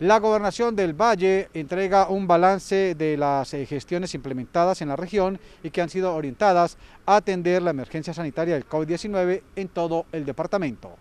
La gobernación del Valle entrega un balance de las eh, gestiones implementadas en la región y que han sido orientadas a atender la emergencia sanitaria del COVID-19 en todo el departamento.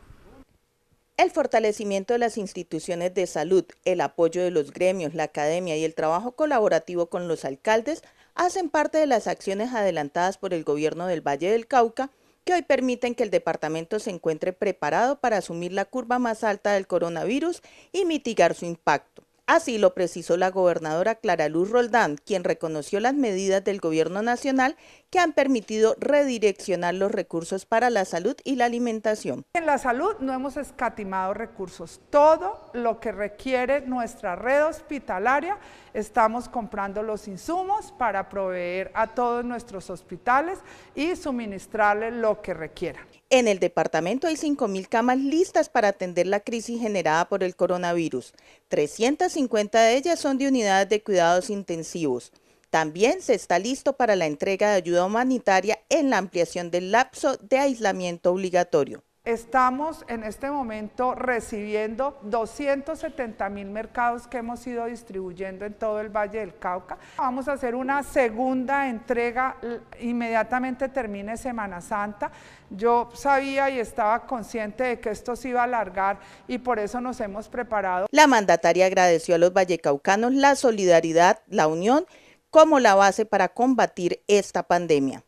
El fortalecimiento de las instituciones de salud, el apoyo de los gremios, la academia y el trabajo colaborativo con los alcaldes hacen parte de las acciones adelantadas por el gobierno del Valle del Cauca que hoy permiten que el departamento se encuentre preparado para asumir la curva más alta del coronavirus y mitigar su impacto. Así lo precisó la gobernadora Clara Luz Roldán, quien reconoció las medidas del gobierno nacional que han permitido redireccionar los recursos para la salud y la alimentación. En la salud no hemos escatimado recursos. Todo lo que requiere nuestra red hospitalaria, estamos comprando los insumos para proveer a todos nuestros hospitales y suministrarles lo que requieran. En el departamento hay 5.000 camas listas para atender la crisis generada por el coronavirus, 350 de ellas son de unidades de cuidados intensivos. También se está listo para la entrega de ayuda humanitaria en la ampliación del lapso de aislamiento obligatorio. Estamos en este momento recibiendo 270 mil mercados que hemos ido distribuyendo en todo el Valle del Cauca. Vamos a hacer una segunda entrega inmediatamente termine Semana Santa. Yo sabía y estaba consciente de que esto se iba a alargar y por eso nos hemos preparado. La mandataria agradeció a los vallecaucanos la solidaridad, la unión como la base para combatir esta pandemia.